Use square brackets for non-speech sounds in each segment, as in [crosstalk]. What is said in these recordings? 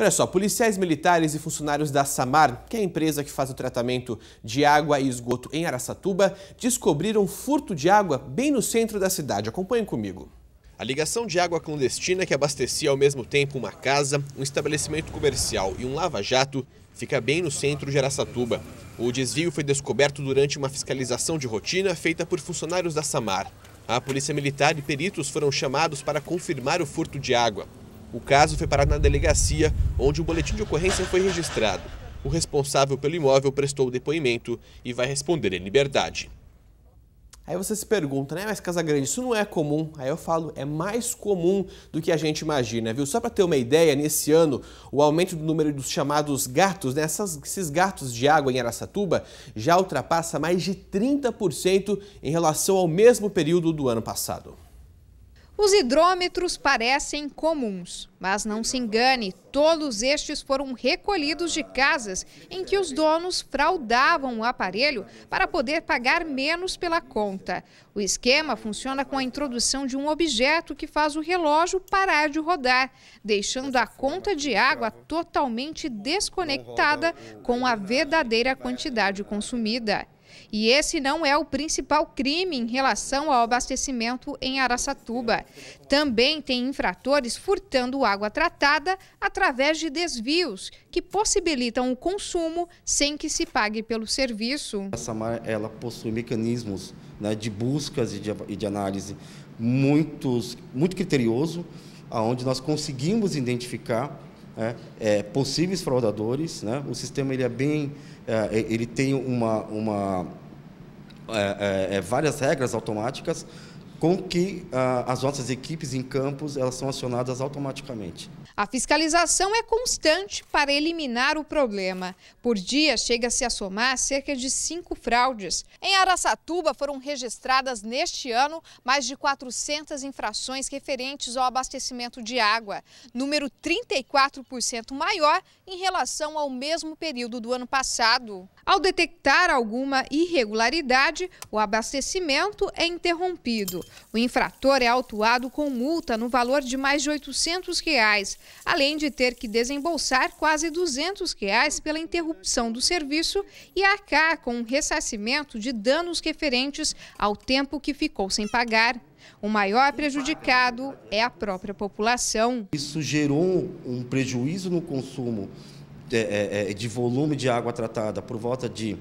Olha só, policiais militares e funcionários da Samar, que é a empresa que faz o tratamento de água e esgoto em Araçatuba, descobriram furto de água bem no centro da cidade. Acompanhem comigo. A ligação de água clandestina que abastecia ao mesmo tempo uma casa, um estabelecimento comercial e um lava-jato fica bem no centro de Araçatuba. O desvio foi descoberto durante uma fiscalização de rotina feita por funcionários da Samar. A polícia militar e peritos foram chamados para confirmar o furto de água. O caso foi parado na delegacia, onde um boletim de ocorrência foi registrado. O responsável pelo imóvel prestou o depoimento e vai responder em liberdade. Aí você se pergunta, né? Mas Casa Grande, isso não é comum? Aí eu falo, é mais comum do que a gente imagina, viu? Só para ter uma ideia, nesse ano, o aumento do número dos chamados gatos, né? Essas, esses gatos de água em Aracatuba, já ultrapassa mais de 30% em relação ao mesmo período do ano passado. Os hidrômetros parecem comuns, mas não se engane, todos estes foram recolhidos de casas em que os donos fraudavam o aparelho para poder pagar menos pela conta. O esquema funciona com a introdução de um objeto que faz o relógio parar de rodar, deixando a conta de água totalmente desconectada com a verdadeira quantidade consumida. E esse não é o principal crime em relação ao abastecimento em Araçatuba. Também tem infratores furtando água tratada através de desvios que possibilitam o consumo sem que se pague pelo serviço. A Samar ela possui mecanismos né, de buscas e de, e de análise muitos, muito criterioso, aonde nós conseguimos identificar né, é, possíveis fraudadores. Né? O sistema ele é bem, é, ele tem uma, uma é, é, é, várias regras automáticas com que ah, as nossas equipes em campos elas são acionadas automaticamente. A fiscalização é constante para eliminar o problema. Por dia, chega-se a somar cerca de cinco fraudes. Em Araçatuba, foram registradas neste ano mais de 400 infrações referentes ao abastecimento de água, número 34% maior em relação ao mesmo período do ano passado. Ao detectar alguma irregularidade, o abastecimento é interrompido. O infrator é autuado com multa no valor de mais de R$ 800, reais, além de ter que desembolsar quase R$ 200 reais pela interrupção do serviço e arcar com um ressarcimento de danos referentes ao tempo que ficou sem pagar. O maior prejudicado é a própria população. Isso gerou um prejuízo no consumo de, é, é, é, de volume de água tratada por volta de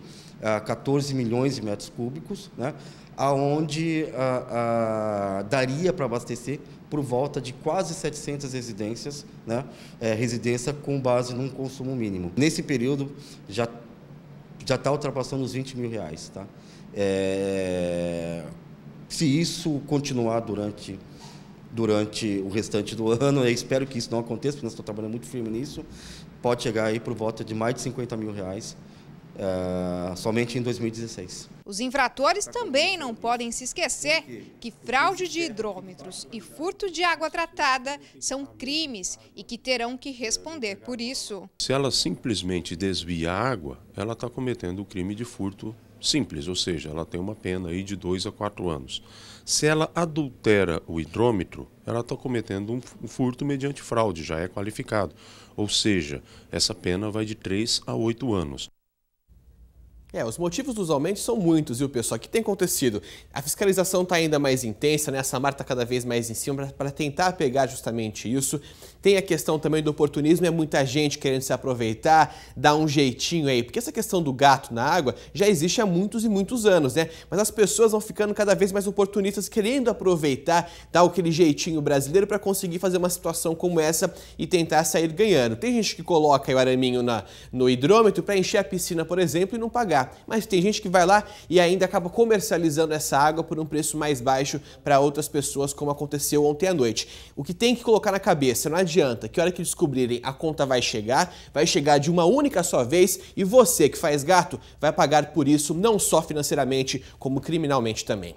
14 ah, milhões de metros cúbicos, né? aonde ah, ah, daria para abastecer por volta de quase 700 residências, né? É, residência com base num consumo mínimo. Nesse período já já está ultrapassando os 20 mil reais, tá? É, se isso continuar durante durante o restante do [laughs] ano. Eu espero que isso não aconteça, porque nós estamos trabalhando muito firme nisso. Pode chegar aí por volta de mais de 50 mil reais. Uh, somente em 2016. Os infratores também não podem se esquecer que fraude de hidrômetros e furto de água tratada são crimes e que terão que responder por isso. Se ela simplesmente desvia água, ela está cometendo o crime de furto simples, ou seja, ela tem uma pena aí de 2 a 4 anos. Se ela adultera o hidrômetro, ela está cometendo um furto mediante fraude, já é qualificado. Ou seja, essa pena vai de 3 a 8 anos. É, os motivos dos aumentos são muitos, viu, pessoal? O que tem acontecido? A fiscalização está ainda mais intensa, né? A Samar está cada vez mais em cima para tentar pegar justamente isso. Tem a questão também do oportunismo, é muita gente querendo se aproveitar, dar um jeitinho aí. Porque essa questão do gato na água já existe há muitos e muitos anos, né? Mas as pessoas vão ficando cada vez mais oportunistas, querendo aproveitar, dar aquele jeitinho brasileiro para conseguir fazer uma situação como essa e tentar sair ganhando. Tem gente que coloca o araminho na, no hidrômetro para encher a piscina, por exemplo, e não pagar. Mas tem gente que vai lá e ainda acaba comercializando essa água por um preço mais baixo para outras pessoas, como aconteceu ontem à noite. O que tem que colocar na cabeça, não adianta que a hora que descobrirem a conta vai chegar, vai chegar de uma única só vez e você que faz gato vai pagar por isso não só financeiramente, como criminalmente também.